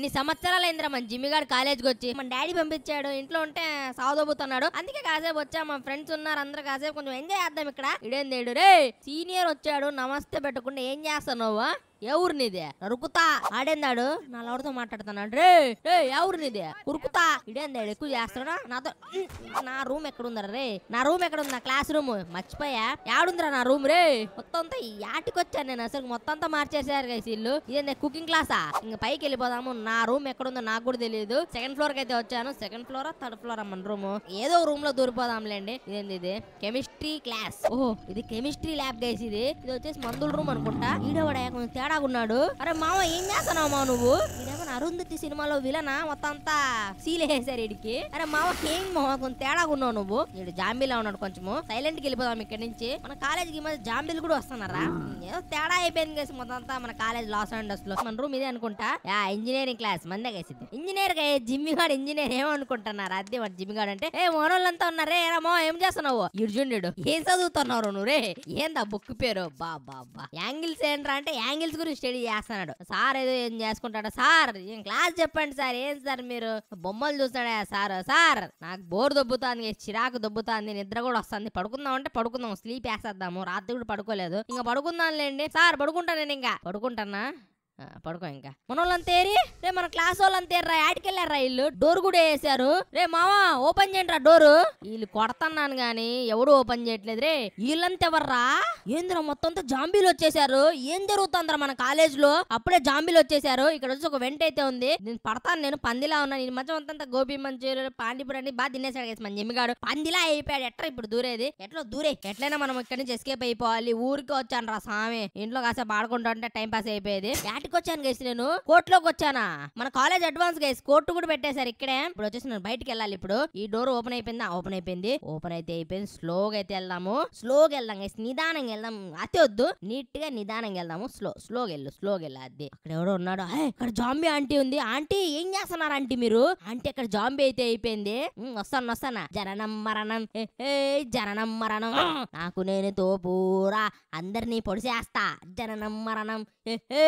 ఎన్ని సంవత్సరాలు అయిందిరా మన జిమ్మిగాడు కాలేజ్కి వచ్చి మన డాడీ పంపించాడు ఇంట్లో ఉంటే సావదోబుతున్నాడు అందుకే కాసేపు వచ్చా మా ఫ్రెండ్స్ ఉన్నారు అందరు కాసేపు కొంచెం ఎంజాయ్ చేద్దాం ఇక్కడ ఇడేం తేడు రే సీనియర్ వచ్చాడు నమస్తే పెట్టకుండా ఏం చేస్తావు నువ్వు ఏ ఊరు నీది నరుకుతా ఆడేందాడు నా లవరితో మాట్లాడుతున్నాడు రే రే ఏ ఊరు ఉరుకుతా ఇడేందాడు ఎక్కువ చేస్తాడా నాతో నా రూమ్ ఎక్కడ ఉందరా రే నా రూమ్ ఎక్కడ ఉంది నా క్లాస్ రూమ్ మర్చిపోయా యాడుందిరా నా రూమ్ రే మొత్తం అంతా వచ్చాను నేను అసలు మొత్తం అంతా మార్చేసారు గైస్ వీళ్ళు ఇదే కుకింగ్ క్లాసా ఇంక పైకి వెళ్ళిపోదాము నా రూమ్ ఎక్కడ ఉందో నాకు కూడా తెలియదు సెకండ్ ఫ్లోర్ కి అయితే వచ్చాను సెకండ్ ఫ్లోర్ థర్డ్ ఫ్లోర్ మన రూమ్ ఏదో రూమ్ లో దూరిపోదాంలేండి ఇదేంది ఇది కెమిస్ట్రీ క్లాస్ ఓహో ఇది కెమిస్ట్రీ ల్యాబ్ గైస్ ఇది ఇది వచ్చేసి మందుల రూమ్ అనుకుంటా ఈడ కొంచెం ఉన్నాడు అరే మామ ఏం చేస్తున్నావు నువ్వు మన అరుంధతి సినిమాలో విలనా మొత్తం అంతా సీలేసారు ఇడికి అరే మామ ఏం మామ కొంత తేడాగా ఉన్నావు నువ్వు ఇడు జాంబీలా ఉన్నాడు కొంచెము సైలెంట్ కి వెళ్ళిపోదాం ఇక్కడ నుంచి మన కి మధ్య జాంబీలు కూడా వస్తున్నారా ఏదో తేడా అయిపోయింది కేసు మొత్తం అంతా మన కాలేజ్ లాస్ అండర్స్ లో మన రూమ్ ఇదే అనుకుంటా యా ఇంజనీరింగ్ క్లాస్ మందే కేసింది ఇంజనీర్ గా జిమ్ గాడు ఇంజనీర్ ఏమనుకుంటున్నారు అదే మన జిమ్మి గాడు అంటే ఏ మోనోళ్ళంతా ఉన్నారే రామో ఏం చేస్తున్నావు ఇర్జునుడు ఏం చదువుతున్నావు నువ్వు రే ఏందా బుక్ పేరు బా బా బా యాంగిల్స్ ఏంట్రా అంటే యాంగిల్స్ గురించి స్టడీ చేస్తున్నాడు సార్ ఏదో ఏం చేసుకుంటాడు సార్ ఏం క్లాస్ చెప్పండి సార్ ఏం సార్ మీరు బొమ్మలు చూస్తాడా సార్ సార్ నాకు బోర్ దొబ్బుతాంది చిరాకు దొబ్బుతాంది నిద్ర కూడా వస్తుంది పడుకుందాం అంటే పడుకుందాం స్లీప్ వేసేద్దాము రాత్రి కూడా పడుకోలేదు ఇంకా పడుకుందాం లేండి సార్ పడుకుంటా నేను ఇంకా పడుకుంటానా పడుకో ఇంకా మన వాళ్ళంతేరి రే మన క్లాస్ వాళ్ళంతేర్రా ఆడికెళ్ళారా వీళ్ళు డోర్ కూడా వేసారు రే మావా ఓపెన్ చేయండి రా డోరు వీళ్ళు కొడతన్నాను గాని ఎవడు ఓపెన్ చేయట్లేదు రే వీళ్ళంతెవర్రా ఏంద్రా మొత్తం అంతా జాంబీలు వచ్చేసారు ఏం జరుగుతుందిరా మన కాలేజ్ లో అప్పుడే జాంబీలు వచ్చేసారు ఇక్కడ వచ్చి ఒక వెంట అయితే ఉంది నేను పడతాను నేను పందిలా ఉన్నాను నేను మధ్య అంతా గోబీ మంచూరియన్ పాండిపూరి అని బాగా తినేసాడు కదా మన జమ్మిగాడు పందిలా అయిపోయాడు ఎట్లా ఇప్పుడు దూరేది ఎట్లా దూరే ఎట్లయినా మనం ఇక్కడ నుంచి ఎస్కేప్ అయిపోవాలి ఊరికి వచ్చాను రా సామి ఇంట్లో కాసేపు ఆడుకుంటా ఉంటే టైం పాస్ అయిపోయేది బయటకు వచ్చాను గైస్ నేను కోర్టులోకి వచ్చానా మన కాలేజ్ అడ్వాన్స్ గైస్ కోర్టు కూడా పెట్టేశారు ఇక్కడే ఇప్పుడు వచ్చేసి నేను బయటకు వెళ్ళాలి ఇప్పుడు ఈ డోర్ ఓపెన్ అయిపోయిందా ఓపెన్ అయిపోయింది ఓపెన్ అయితే అయిపోయింది స్లోగా అయితే వెళ్దాము స్లోగా వెళ్దాం గైస్ నిదానంగా వెళ్దాం అతి వద్దు నీట్ గా నిదానంగా వెళ్దాము స్లో స్లో వెళ్ళు స్లో వెళ్ళు అది అక్కడ ఎవడో ఉన్నాడు ఇక్కడ జాంబీ ఆంటీ ఉంది ఆంటీ ఏం చేస్తున్నారు ఆంటీ మీరు ఆంటీ అక్కడ జాంబీ అయితే అయిపోయింది వస్తాను వస్తానా జననం మరణం ఏ జననం మరణం నాకు నేను తోపూరా అందరినీ పొడిసేస్తా జననం మరణం ఏ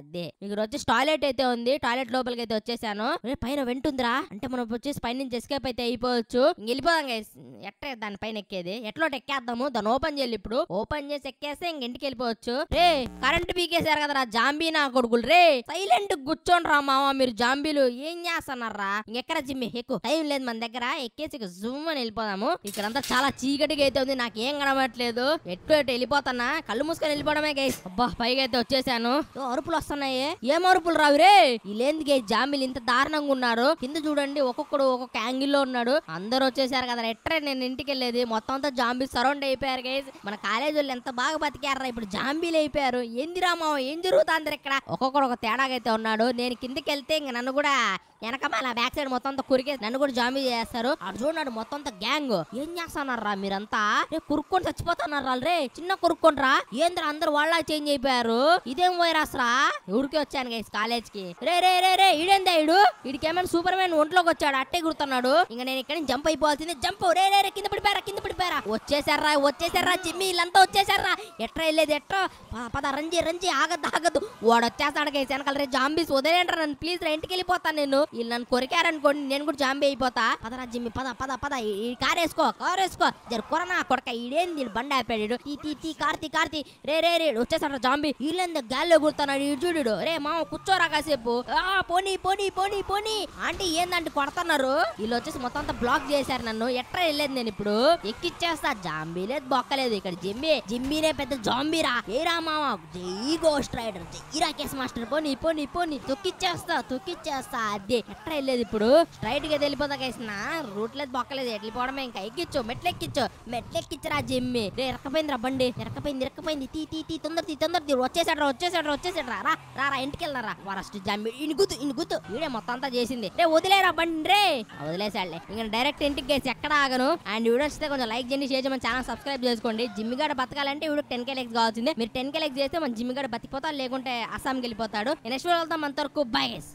అదే మీకు వచ్చేసి టాయిలెట్ అయితే ఉంది టాయిలెట్ లోపలికి అయితే వచ్చేసాను పైన వెంటుందిరా అంటే మనం వచ్చేసి పైనుంచి ఎస్కేప్ అయితే అయిపోవచ్చు వెళ్ళిపోదాం ఎట్ట దాని పైన ఎక్కేది ఎట్లా ఎక్కేద్దాము దాన్ని ఓపెన్ చేయాలి ఇప్పుడు ఓపెన్ చేసి ఎక్కేస్తే ఇంక ఇంటికి వెళ్ళిపోవచ్చు రే కరెంట్ పీకేశారు కదా జాంబీ నా కొడుకులు రే సైలెంట్ కూర్చోండి రా మావా మీరు జాంబీలు ఏం చేస్తున్నారా ఎక్కడ జిమ్మి ఎక్కువ టైం లేదు మన దగ్గర ఎక్కేసి జూమ్ అని వెళ్ళిపోదాము అంతా చాలా చీకటిగా అయితే ఉంది నాకు ఏం కనబడట్లేదు ఎటు ఎటు వెళ్ళిపోతానా కళ్ళు మూసుకొని వెళ్ళిపోవడమే గైస్ అబ్బా పైగా అయితే వచ్చేసాను అరుపులు వస్తున్నాయి ఏ మార్పులు రావురే రే ఇలేందుకే జామీలు ఇంత దారుణంగా ఉన్నారు కింద చూడండి ఒక్కొక్కడు ఒక్కొక్క లో ఉన్నాడు అందరు వచ్చేసారు కదా ఎట్రా నేను ఇంటికి వెళ్ళేది మొత్తం అంతా జాంబీ సరౌండ్ అయిపోయారు గైజ్ మన కాలేజ్ ఎంత బాగా బతికారా ఇప్పుడు జాంబీలు అయిపోయారు ఏంది రామా ఏం జరుగుతుంది ఇక్కడ ఒక్కొక్కడు ఒక తేడాగైతే ఉన్నాడు నేను కిందకి వెళ్తే ఇంక నన్ను కూడా వెనక మళ్ళీ బ్యాక్ సైడ్ మొత్తం అంతా కురికే నన్ను కూడా జామీ చేస్తారు అటు చూడండి మొత్తం అంతా గ్యాంగ్ ఏం చేస్తున్నారా మీరంతా రే కురుక్కొని చచ్చిపోతున్నారా రే చిన్న రా ఏంద్ర అందరు వాళ్ళ చేంజ్ అయిపోయారు ఇదేం పోయి రాసరా ఊరికే వచ్చాను గైస్ కాలేజ్ కి రే రే రే రే ఈడేందా ఈడు ఇడికేమైనా సూపర్ మ్యాన్ ఒంట్లోకి వచ్చాడు అట్టే గుర్తున్నాడు ఇంకా నేను ఇక్కడ జంప్ అయిపోవాల్సింది జంప్ రే రే రే కింద పడిపోయారా కింద పడిపోయారా వచ్చేసారా వచ్చేసారా జిమ్మి ఇల్లంతా వచ్చేసారా ఎట్రా వెళ్ళేది ఎట్రా పద రంజి రంజి ఆగద్దు ఆగద్దు వాడు వచ్చేస్తాడు గైస్ వెనకాల రే జాంబీస్ వదిలేంటారా నన్ను ప్లీజ్ రా ఇంటికి వెళ్ళిపోతాను నేను ఇల్లు నన్ను కొరికారనుకోండి నేను కూడా జాంబీ అయిపోతా పదరా జిమ్మి పద పద పద ఈ కార్ వేసుకో కార్ వేసుకో జర కొరనా కొడక ఈడేంది బండి ఆపాడు తీ తీ తీ కార్తీ కార్తీ రే రే రే వచ్చేసాడు జాంబీ ఇల్లు గాల్లో కూర్తున్నాడు చూడు రే మామ కూర్చోరా కాసేపు ఆ పోనీ పోనీ పోనీ పోనీ ఆంటీ ఏందంటే కొడతన్నారు వీళ్ళు వచ్చేసి మొత్తం అంతా బ్లాక్ చేశారు నన్ను ఎట్రా వెళ్ళేది నేను ఇప్పుడు ఎక్కిచ్చేస్తా జాంబీ లేదు బొక్కలేదు ఇక్కడ జిమ్మి జిమ్మినే పెద్ద జాంబీరా ఏరా మామ జై గోస్ట్ రైడర్ జై రాకేష్ మాస్టర్ పోనీ పోనీ పోనీ తొక్కిచ్చేస్తా తొక్కిచ్చేస్తా అదే ఎట్రా వెళ్ళేది ఇప్పుడు స్ట్రైట్ గా వెళ్ళిపోతా కేసిన రూట్ లేదు బొక్కలేదు వెళ్ళిపోవడమే ఇంకా ఎక్కిచ్చు మెట్లు ఎక్కిచ్చు మెట్లు ఎక్కిచ్చరా జిమ్మి రే ఎరకపోయింది రబ్బండి ఇరకపోయింది ఎరకపోయింది తీ తీ తీ తొందర తీ తొందర తీ వచ్చేసాడు వచ్చేసాడు వచ్చేసాడు రా రా రా ఇంటికి వెళ్దారా వరస్ట్ జమ్మి ఇని గుత్తు ఇని ఈడే మొత్తం అంతా చేసింది రే వదిలేరా బండి రే వదిలేసాడులే ఇంకా డైరెక్ట్ ఇంటికి గేసి ఎక్కడ ఆగను అండ్ వీడియో వస్తే కొంచెం లైక్ చేయండి షేర్ చేయమని ఛానల్ సబ్స్క్రైబ్ చేసుకోండి జిమ్మిగాడ బతకాలంటే వీడు టెన్ కే లెక్స్ కావాల్సింది మీరు టెన్ కే లెక్స్ చేస్తే మన జిమ్మిగాడ బతికిపోతా లేకుంటే అస్సాంకి వెళ్ళిపోతాడు నెక్స్ట్ వీడియో వెళ్తాం అంతవరకు బైస్